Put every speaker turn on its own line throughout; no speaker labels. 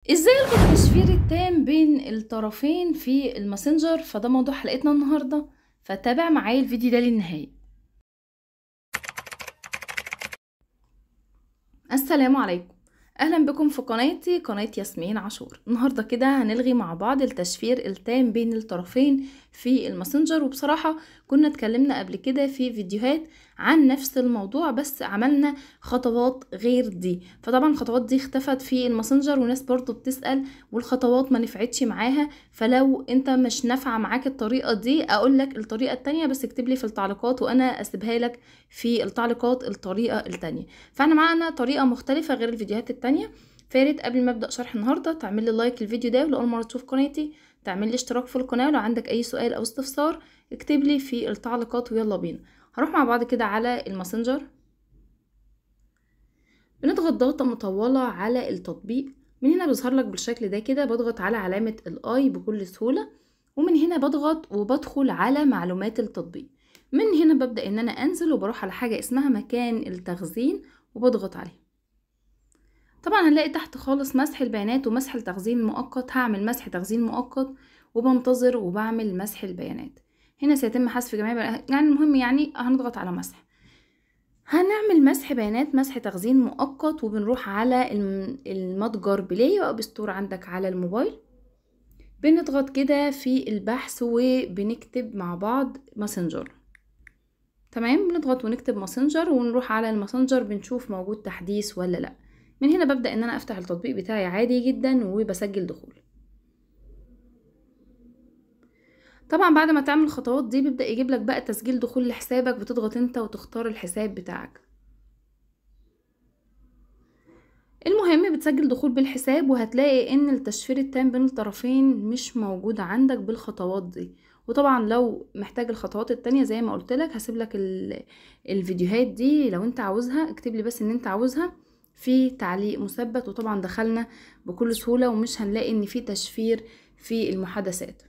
ازاي الغي التشفير التام بين الطرفين في الماسنجر فده موضوع حلقتنا النهارده فتابع معايا الفيديو ده للنهايه السلام عليكم اهلا بكم في قناتي قناة ياسمين عاشور النهاردة كده هنلغي مع بعض التشفير التام بين الطرفين في الماسنجر وبصراحة كنا اتكلمنا قبل كده في فيديوهات عن نفس الموضوع بس عملنا خطوات غير دي فطبعا الخطوات دي اختفت في الماسنجر وناس برضو بتسأل والخطوات ما نفعتش معاها فلو انت مش نافعة معاك الطريقة دي اقول لك الطريقة التانية بس اكتب لي في التعليقات وانا اسيبها لك في التعليقات الطريقة التانية فاحنا معانا طريقة مختلفة غير الفيديوهات التانية تانية فارد قبل ما ابدا شرح النهارده تعمل لي لايك للفيديو ده ولاول مره تشوف قناتي تعمل لي اشتراك في القناه لو عندك اي سؤال او استفسار اكتب لي في التعليقات ويلا بينا هروح مع بعض كده على الماسنجر بنضغط ضغطه مطوله على التطبيق من هنا بيظهر لك بالشكل ده كده بضغط على علامه الاي بكل سهوله ومن هنا بضغط وبدخل على معلومات التطبيق من هنا ببدا ان انا انزل وبروح على حاجه اسمها مكان التخزين وبضغط عليه طبعا هنلاقي تحت خالص مسح البيانات ومسح التخزين مؤقت هعمل مسح تخزين مؤقت وبنتظر وبعمل مسح البيانات هنا سيتم حذف جميع بيانات. يعني المهم يعني هنضغط على مسح هنعمل مسح بيانات مسح تخزين مؤقت وبنروح على المتجر بلاي او بستور عندك على الموبايل بنضغط كده في البحث وبنكتب مع بعض ماسنجر تمام بنضغط ونكتب ماسنجر ونروح على الماسنجر بنشوف موجود تحديث ولا لا من هنا ببدأ ان انا افتح التطبيق بتاعي عادي جدا وبسجل دخول طبعا بعد ما تعمل الخطوات دي بيبدأ يجيب لك بقى تسجيل دخول لحسابك بتضغط انت وتختار الحساب بتاعك المهم بتسجل دخول بالحساب وهتلاقي ان التشفير التام بين الطرفين مش موجود عندك بالخطوات دي وطبعا لو محتاج الخطوات التانية زي ما قلت لك هسيب لك الفيديوهات دي لو انت عاوزها اكتب لي بس ان انت عاوزها في تعليق مثبت وطبعا دخلنا بكل سهولة ومش هنلاقي ان في تشفير في المحادثات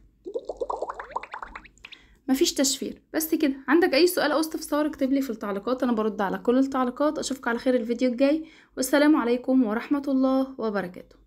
مفيش تشفير بس كده عندك اي سؤال او استفسار اكتب لي في التعليقات انا برد على كل التعليقات اشوفك على خير الفيديو الجاي والسلام عليكم ورحمة الله وبركاته